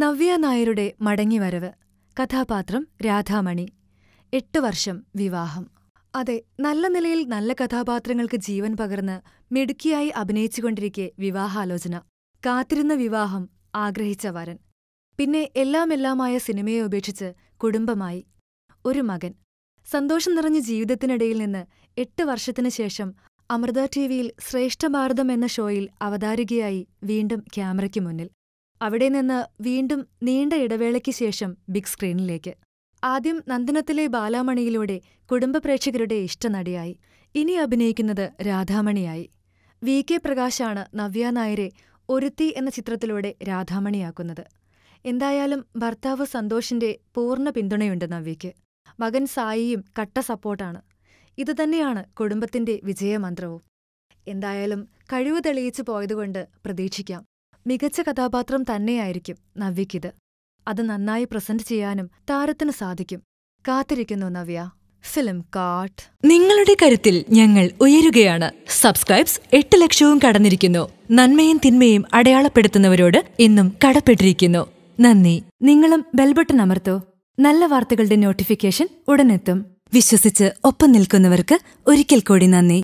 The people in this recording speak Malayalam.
നവ്യാനായരുടെ മടങ്ങിവരവ് കഥാപാത്രം രാധാമണി എട്ട് വർഷം വിവാഹം അതെ നല്ല നിലയിൽ നല്ല കഥാപാത്രങ്ങൾക്ക് ജീവൻ പകർന്ന് മിടുക്കിയായി അഭിനയിച്ചുകൊണ്ടിരിക്കെ വിവാഹാലോചന കാത്തിരുന്ന വിവാഹം ആഗ്രഹിച്ച വരൻ പിന്നെ എല്ലാമെല്ലാമായ സിനിമയെ ഉപേക്ഷിച്ച് കുടുംബമായി ഒരു മകൻ സന്തോഷം നിറഞ്ഞ ജീവിതത്തിനിടയിൽ നിന്ന് എട്ട് വർഷത്തിനു ശേഷം അമൃത ടി വിയിൽ ശ്രേഷ്ഠഭാരതം എന്ന ഷോയിൽ അവതാരികയായി വീണ്ടും ക്യാമറയ്ക്കു മുന്നിൽ അവിടെ നിന്ന് വീണ്ടും നീണ്ട ഇടവേളയ്ക്ക് ശേഷം ബിഗ് സ്ക്രീനിലേക്ക് ആദ്യം നന്ദനത്തിലെ ബാലാമണിയിലൂടെ കുടുംബ പ്രേക്ഷകരുടെ ഇഷ്ടനടിയായി ഇനി അഭിനയിക്കുന്നത് രാധാമണിയായി വി കെ പ്രകാശാണ് നവ്യ നായരെ ഒരുത്തി എന്ന ചിത്രത്തിലൂടെ രാധാമണിയാക്കുന്നത് എന്തായാലും ഭർത്താവ് സന്തോഷിന്റെ പൂർണ്ണ പിന്തുണയുണ്ട് നവ്യയ്ക്ക് മകൻ സായിയും കട്ട സപ്പോർട്ടാണ് ഇതുതന്നെയാണ് കുടുംബത്തിന്റെ വിജയമന്ത്രവും എന്തായാലും കഴിവ് തെളിയിച്ചു പോയതുകൊണ്ട് പ്രതീക്ഷിക്കാം മികച്ച കഥാപാത്രം തന്നെയായിരിക്കും നവ്യക്കിത് അത് നന്നായി പ്രസന്റ് ചെയ്യാനും താരത്തിന് സാധിക്കും കാത്തിരിക്കുന്നു നവ്യ ഫിലിം കാട്ട് നിങ്ങളുടെ കരുത്തിൽ ഞങ്ങൾ ഉയരുകയാണ് സബ്സ്ക്രൈബ്സ് എട്ട് ലക്ഷവും കടന്നിരിക്കുന്നു നന്മയും തിന്മയും അടയാളപ്പെടുത്തുന്നവരോട് ഇന്നും കടപ്പെട്ടിരിക്കുന്നു നന്ദി നിങ്ങളും ബെൽബട്ടൺ അമർത്തോ നല്ല വാർത്തകളുടെ നോട്ടിഫിക്കേഷൻ ഉടനെത്തും വിശ്വസിച്ച് ഒപ്പം നിൽക്കുന്നവർക്ക് ഒരിക്കൽ കൂടി നന്ദി